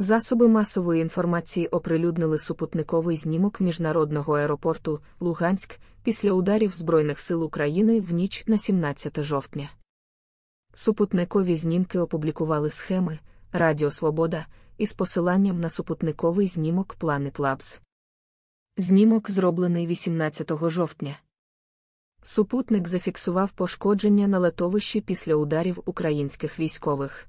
Засоби масової інформації оприлюднили супутниковий знімок міжнародного аеропорту Луганськ після ударів Збройних сил України в ніч на 17 жовтня. Супутникові знімки опублікували схеми Радіо Свобода із посиланням на супутниковий знімок Planet Labs. Знімок зроблений 18 жовтня. Супутник зафіксував пошкодження на летовищі після ударів українських військових.